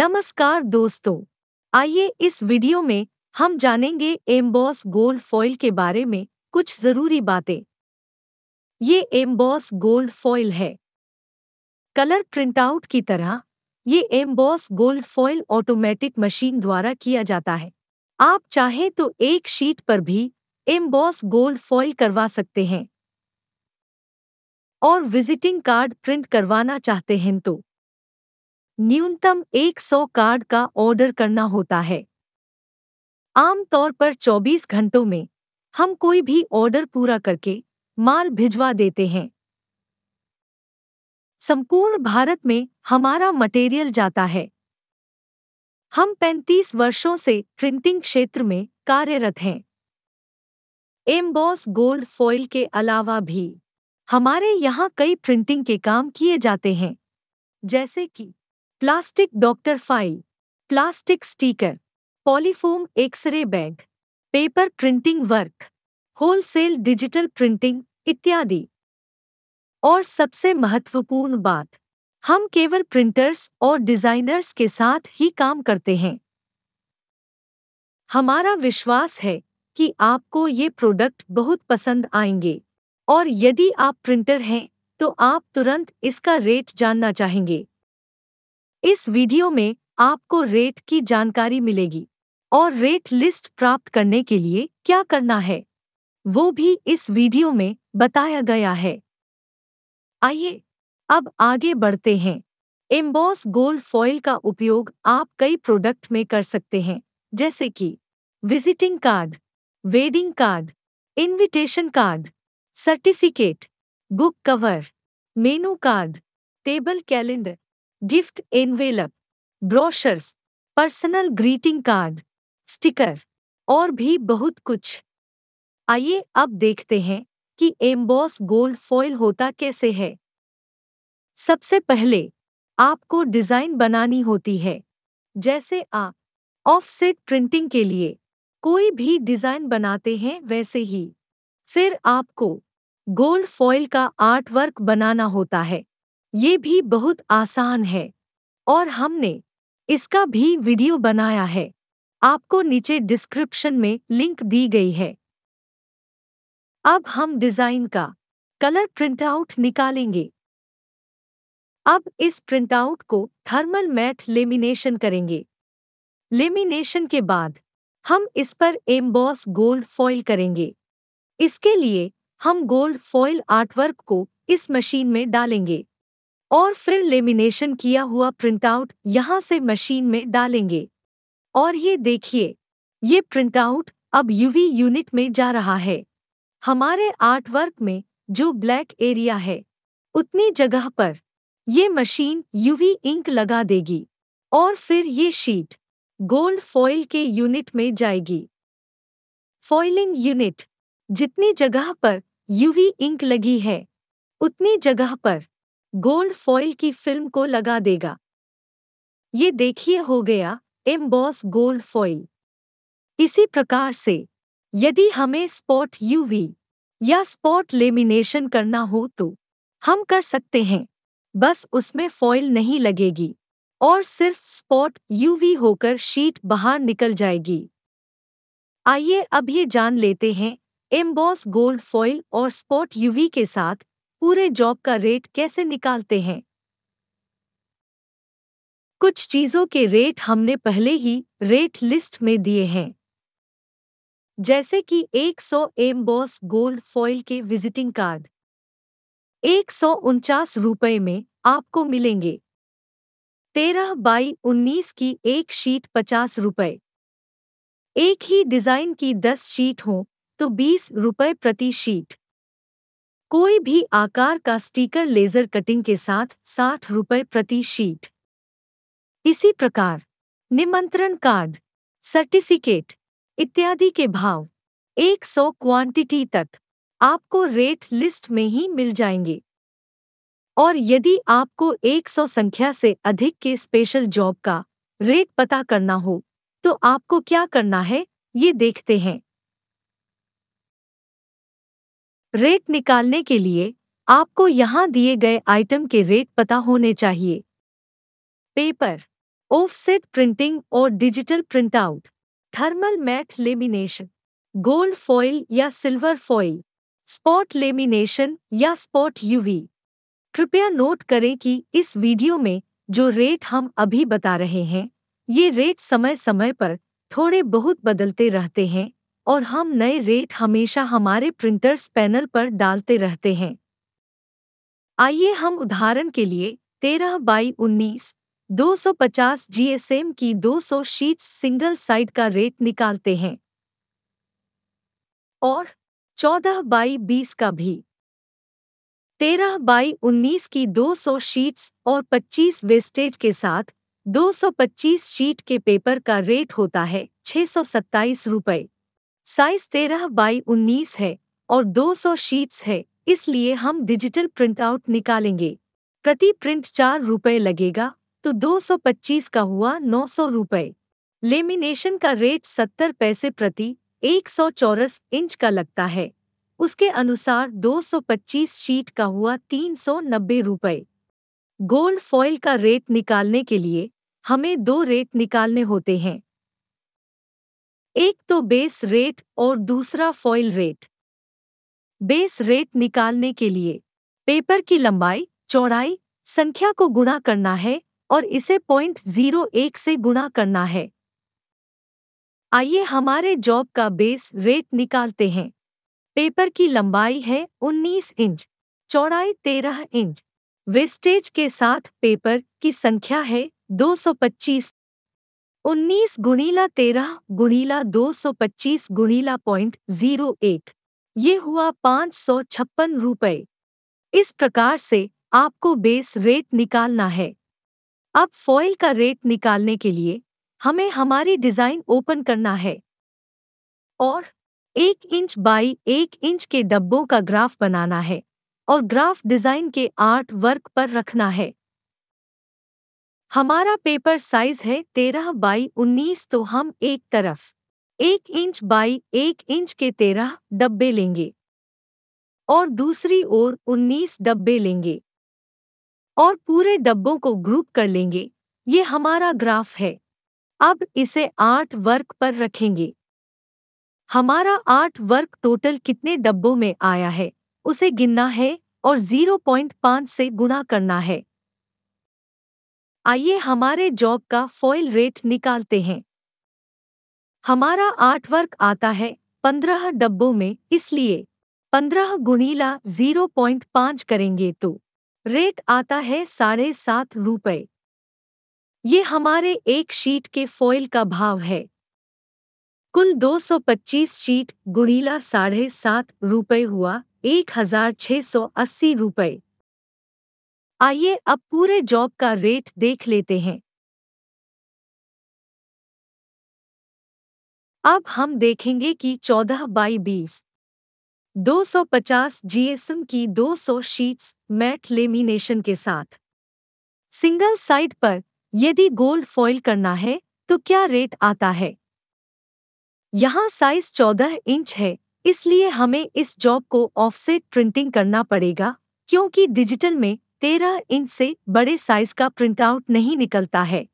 नमस्कार दोस्तों आइए इस वीडियो में हम जानेंगे एम्बॉस गोल्ड फॉइल के बारे में कुछ जरूरी बातें ये एम्बॉस गोल्ड फॉइल है कलर प्रिंटआउट की तरह ये emboss gold foil automatic machine द्वारा किया जाता है आप चाहें तो एक शीट पर भी एम्बॉस गोल्ड फॉइल करवा सकते हैं और विजिटिंग कार्ड प्रिंट करवाना चाहते हैं तो न्यूनतम 100 कार्ड का ऑर्डर करना होता है आमतौर पर 24 घंटों में हम कोई भी ऑर्डर पूरा करके माल भिजवा देते हैं संपूर्ण भारत में हमारा मटेरियल जाता है हम 35 वर्षों से प्रिंटिंग क्षेत्र में कार्यरत हैं एम्बॉस गोल्ड फॉइल के अलावा भी हमारे यहाँ कई प्रिंटिंग के काम किए जाते हैं जैसे कि plastic doctor file plastic sticker polyfoam X-ray bag paper printing work wholesale digital printing इत्यादि और सबसे महत्वपूर्ण बात हम केवल प्रिंटर्स और डिजाइनर्स के साथ ही काम करते हैं हमारा विश्वास है कि आपको ये प्रोडक्ट बहुत पसंद आएंगे और यदि आप प्रिंटर हैं तो आप तुरंत इसका रेट जानना चाहेंगे इस वीडियो में आपको रेट की जानकारी मिलेगी और रेट लिस्ट प्राप्त करने के लिए क्या करना है वो भी इस वीडियो में बताया गया है आइए अब आगे बढ़ते हैं एम्बॉस गोल्ड फॉइल का उपयोग आप कई प्रोडक्ट में कर सकते हैं जैसे कि visiting card wedding card invitation card certificate book cover menu card table calendar gift envelope brochures personal greeting card sticker और भी बहुत कुछ आइए अब देखते हैं कि एम्बॉस गोल्ड फॉइल होता कैसे है सबसे पहले आपको डिज़ाइन बनानी होती है जैसे आप ऑफसेट प्रिंटिंग के लिए कोई भी डिज़ाइन बनाते हैं वैसे ही फिर आपको गोल्ड फॉइल का आर्ट वर्क बनाना होता है ये भी बहुत आसान है और हमने इसका भी वीडियो बनाया है आपको नीचे डिस्क्रिप्शन में लिंक दी गई है अब हम डिज़ाइन का कलर प्रिंटआउट निकालेंगे अब इस प्रिंटआउट को थर्मल मैट लेमिनेशन करेंगे लेमिनेशन के बाद हम इस पर एम्बॉस गोल्ड फॉइल करेंगे इसके लिए हम गोल्ड फॉइल आर्टवर्क को इस मशीन में डालेंगे और फिर लेमिनेशन किया हुआ प्रिंटआउट यहाँ से मशीन में डालेंगे और ये देखिए ये प्रिंटआउट अब यूवी यूनिट में जा रहा है हमारे आर्टवर्क में जो ब्लैक एरिया है उतनी जगह पर ये मशीन यूवी इंक लगा देगी और फिर ये शीट गोल्ड फॉइल के यूनिट में जाएगी फॉइलिंग यूनिट जितनी जगह पर यूवी इंक लगी है उतनी जगह पर गोल्ड फॉइल की फिल्म को लगा देगा ये देखिए हो गया एम बॉस गोल्ड फॉइल इसी प्रकार से यदि हमें स्पॉट यूवी या स्पॉट लेमिनेशन करना हो तो हम कर सकते हैं बस उसमें फॉइल नहीं लगेगी और सिर्फ स्पॉट यूवी होकर शीट बाहर निकल जाएगी आइए अब ये जान लेते हैं एम्बॉस गोल्ड फॉइल और स्पॉट यूवी के साथ पूरे जॉब का रेट कैसे निकालते हैं कुछ चीजों के रेट हमने पहले ही रेट लिस्ट में दिए हैं जैसे कि 100 सौ एम बॉस गोल्ड फॉइल के विजिटिंग कार्ड एक सौ उनचास रुपये में आपको मिलेंगे तेरह बाई उन्नीस की एक शीट पचास रुपये एक ही डिजाइन की दस शीट हो तो बीस रुपये प्रति शीट कोई भी आकार का स्टीकर लेजर कटिंग के साथ साठ रुपये प्रति शीट इसी प्रकार निमंत्रण कार्ड सर्टिफिकेट इत्यादि के भाव 100 क्वांटिटी तक आपको रेट लिस्ट में ही मिल जाएंगे और यदि आपको 100 संख्या से अधिक के स्पेशल जॉब का रेट पता करना हो तो आपको क्या करना है ये देखते हैं रेट निकालने के लिए आपको यहाँ दिए गए आइटम के रेट पता होने चाहिए पेपर ऑफसेट प्रिंटिंग और digital printout thermal matte lamination gold foil या सिल्वर फॉइल स्पॉट लेमिनेशन या स्पॉट यूवी कृपया नोट करें कि इस वीडियो में जो रेट हम अभी बता रहे हैं ये रेट समय समय पर थोड़े बहुत बदलते रहते हैं और हम नए रेट हमेशा हमारे प्रिंटर्स पैनल पर डालते रहते हैं आइए हम उदाहरण के लिए तेरह बाई उन्नीस दो सौ पचास जीएसएम की दो सौ शीट्स सिंगल साइड का रेट निकालते हैं और चौदह बाई बीस का भी तेरह बाई उन्नीस की दो सौ शीट्स और पच्चीस वेस्टेज के साथ 225 शीट के पेपर का रेट होता है छह सौ सत्ताईस रुपये साइज तेरह बाई उन्नीस है और 200 शीट्स है इसलिए हम डिजिटल प्रिंटआउट निकालेंगे प्रति प्रिंट चार रुपये लगेगा तो 225 का हुआ नौ सौ रुपये लेमिनेशन का रेट सत्तर पैसे प्रति एक सौ चौरस इंच का लगता है उसके अनुसार 225 शीट का हुआ तीन सौ नब्बे रुपये गोल्ड फॉइल का रेट निकालने के लिए हमें दो रेट निकालने होते हैं एक तो बेस रेट और दूसरा फॉइल रेट बेस रेट निकालने के लिए पेपर की लंबाई चौड़ाई संख्या को गुणा करना है और इसे पॉइंट जीरो एक से गुणा करना है आइए हमारे जॉब का बेस रेट निकालते हैं पेपर की लंबाई है 19 इंच चौड़ाई 13 इंच वेस्टेज के साथ पेपर की संख्या है 225 उन्नीस गुणीला तेरह गुणीला दो सौ पच्चीस गुणीला पॉइंट जीरो एक ये हुआ पाँच सौ छप्पन रुपये इस प्रकार से आपको बेस रेट निकालना है अब फॉइल का रेट निकालने के लिए हमें हमारी डिज़ाइन ओपन करना है और एक इंच बाई एक इंच के डब्बों का ग्राफ बनाना है और ग्राफ डिज़ाइन के आर्ट वर्क पर रखना है हमारा पेपर साइज है तेरह बाई उन्नीस तो हम एक तरफ एक इंच बाई एक इंच के तेरह डब्बे लेंगे और दूसरी ओर उन्नीस डब्बे लेंगे और पूरे डब्बों को ग्रुप कर लेंगे ये हमारा ग्राफ है अब इसे आठ वर्क पर रखेंगे हमारा आठ वर्क टोटल कितने डब्बों में आया है उसे गिनना है और 0.5 से गुणा करना है आइए हमारे जॉब का फॉइल रेट निकालते हैं हमारा आर्ट वर्क आता है पंद्रह डब्बों में इसलिए पंद्रह गुणीला जीरो पॉइंट पाँच करेंगे तो रेट आता है साढ़े सात रुपये ये हमारे एक शीट के फॉइल का भाव है कुल 225 शीट गुणीला साढ़े सात रुपये हुआ एक हजार छः सौ अस्सी रुपये आइए अब पूरे जॉब का रेट देख लेते हैं अब हम देखेंगे कि 14 बाई सौ 250 जीएसएम की 200 शीट्स मैट लेमिनेशन के साथ सिंगल साइड पर यदि गोल्ड फॉइल करना है तो क्या रेट आता है यहाँ साइज 14 इंच है इसलिए हमें इस जॉब को ऑफसेट प्रिंटिंग करना पड़ेगा क्योंकि डिजिटल में तेरह इंच से बड़े साइज का प्रिंटआउट नहीं निकलता है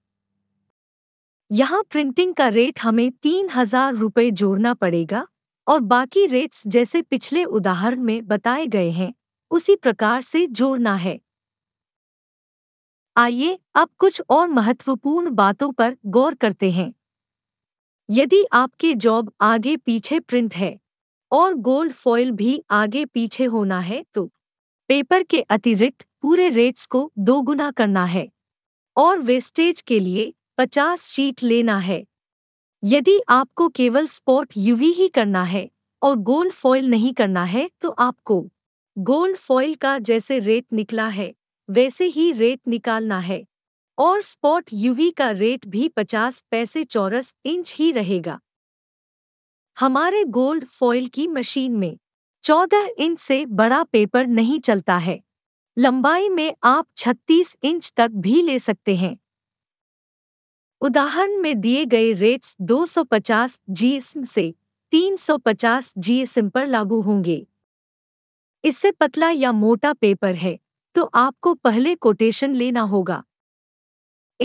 यहाँ प्रिंटिंग का रेट हमें तीन हजार रुपये जोड़ना पड़ेगा और बाकी रेट्स जैसे पिछले उदाहरण में बताए गए हैं उसी प्रकार से जोड़ना है आइए अब कुछ और महत्वपूर्ण बातों पर गौर करते हैं यदि आपके जॉब आगे पीछे प्रिंट है और गोल्ड फॉइल भी आगे पीछे होना है तो पेपर के अतिरिक्त पूरे रेट्स को दोगुना करना है और वेस्टेज के लिए 50 शीट लेना है यदि आपको केवल स्पॉट यूवी ही करना है और गोल्ड फॉइल नहीं करना है तो आपको गोल्ड फॉइल का जैसे रेट निकला है वैसे ही रेट निकालना है और स्पॉट यूवी का रेट भी 50 पैसे चौरस इंच ही रहेगा हमारे गोल्ड फॉइल की मशीन में 14 इंच से बड़ा पेपर नहीं चलता है लंबाई में आप 36 इंच तक भी ले सकते हैं उदाहरण में दिए गए रेट्स 250 जीएसएम से 350 जीएसएम पर लागू होंगे इससे पतला या मोटा पेपर है तो आपको पहले कोटेशन लेना होगा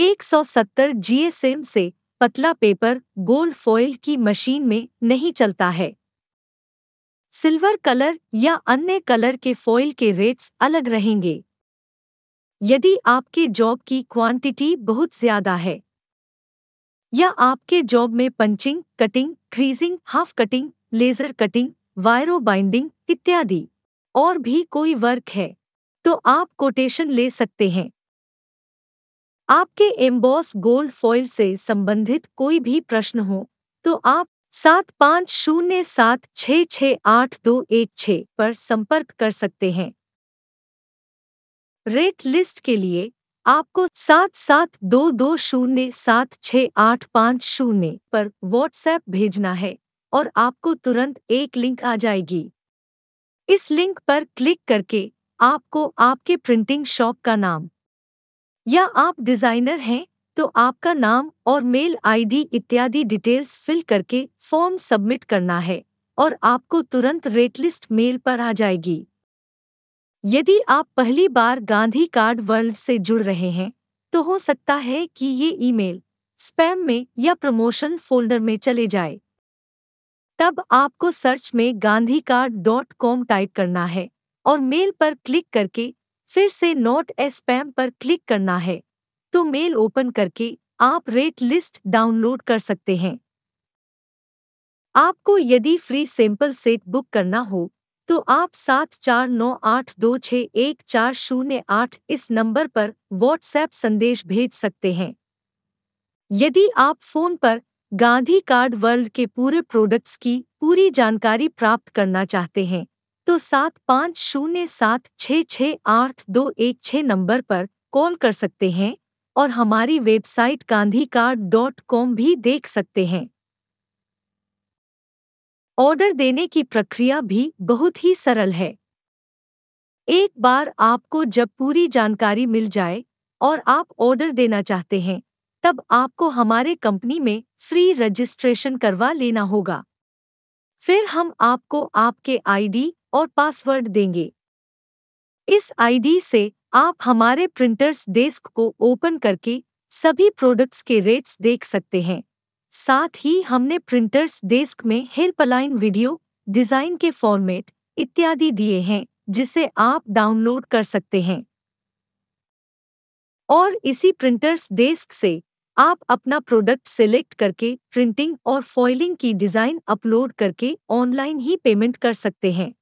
170 जीएसएम से पतला पेपर गोल्ड फॉइल की मशीन में नहीं चलता है सिल्वर कलर या अन्य कलर के फॉइल के रेट्स अलग रहेंगे यदि आपके जॉब की क्वांटिटी बहुत ज्यादा है या आपके जॉब में punching cutting creasing half cutting laser cutting wiro binding इत्यादि और भी कोई वर्क है तो आप कोटेशन ले सकते हैं आपके एम्बॉस गोल्ड फॉइल से संबंधित कोई भी प्रश्न हो तो आप सात पाँच शून्य सात छः छः आठ दो एक छः पर संपर्क कर सकते हैं रेट लिस्ट के लिए आपको सात सात दो दो शून्य सात छः आठ पाँच शून्य पर व्हाट्सएप भेजना है और आपको तुरंत एक लिंक आ जाएगी इस लिंक पर क्लिक करके आपको आपके प्रिंटिंग शॉप का नाम या आप डिज़ाइनर हैं तो आपका नाम और मेल आईडी इत्यादि डिटेल्स फिल करके फॉर्म सबमिट करना है और आपको तुरंत रेट लिस्ट मेल पर आ जाएगी यदि आप पहली बार गांधी कार्ड वर्ल्ड से जुड़ रहे हैं तो हो सकता है कि ये ईमेल स्पैम में या प्रमोशन फोल्डर में चले जाए तब आपको सर्च में Gandhi card dot com type करना है और मेल पर क्लिक करके फिर से नोट ए स्पैम पर क्लिक करना है तो मेल ओपन करके आप रेट लिस्ट डाउनलोड कर सकते हैं आपको यदि फ्री सैंपल सेट बुक करना हो तो आप सात चार नौ आठ दो छः एक चार शून्य आठ इस नंबर पर व्हाट्सएप संदेश भेज सकते हैं यदि आप फोन पर गांधी कार्ड वर्ल्ड के पूरे प्रोडक्ट्स की पूरी जानकारी प्राप्त करना चाहते हैं तो सात पाँच शून्य सात छः छः आठ दो एक छः नंबर पर कॉल कर सकते हैं और हमारी वेबसाइट गांधी डॉट कॉम भी देख सकते हैं ऑर्डर देने की प्रक्रिया भी बहुत ही सरल है एक बार आपको जब पूरी जानकारी मिल जाए और आप ऑर्डर देना चाहते हैं तब आपको हमारे कंपनी में फ्री रजिस्ट्रेशन करवा लेना होगा फिर हम आपको आपके आईडी और पासवर्ड देंगे इस आईडी से आप हमारे प्रिंटर्स डेस्क को ओपन करके सभी प्रोडक्ट्स के रेट्स देख सकते हैं साथ ही हमने प्रिंटर्स डेस्क में हेल्पलाइन वीडियो डिजाइन के फॉर्मेट इत्यादि दिए हैं जिसे आप डाउनलोड कर सकते हैं और इसी प्रिंटर्स डेस्क से आप अपना प्रोडक्ट सिलेक्ट करके प्रिंटिंग और फॉइलिंग की डिज़ाइन अपलोड करके ऑनलाइन ही पेमेंट कर सकते हैं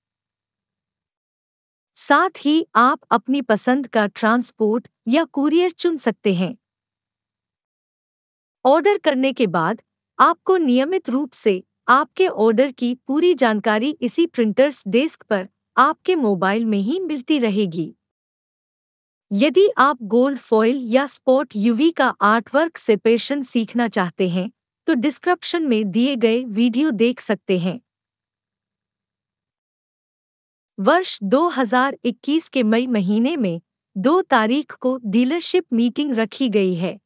साथ ही आप अपनी पसंद का ट्रांसपोर्ट या कुरियर चुन सकते हैं ऑर्डर करने के बाद आपको नियमित रूप से आपके ऑर्डर की पूरी जानकारी इसी प्रिंटर्स डेस्क पर आपके मोबाइल में ही मिलती रहेगी यदि आप गोल्ड फॉइल या स्पॉट यूवी का आर्टवर्क सेपेशन सीखना चाहते हैं तो डिस्क्रिप्शन में दिए गए वीडियो देख सकते हैं वर्ष 2021 के मई महीने में दो तारीख को डीलरशिप मीटिंग रखी गई है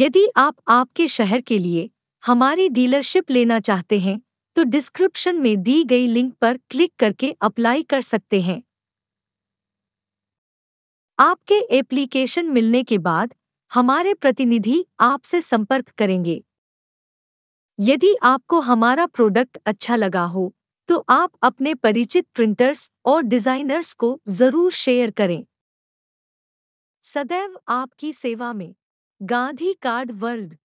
यदि आप आपके शहर के लिए हमारी डीलरशिप लेना चाहते हैं तो डिस्क्रिप्शन में दी गई लिंक पर क्लिक करके अप्लाई कर सकते हैं आपके एप्लीकेशन मिलने के बाद हमारे प्रतिनिधि आपसे संपर्क करेंगे यदि आपको हमारा प्रोडक्ट अच्छा लगा हो तो आप अपने परिचित प्रिंटर्स और डिजाइनर्स को जरूर शेयर करें सदैव आपकी सेवा में गांधी कार्ड वर्ल्ड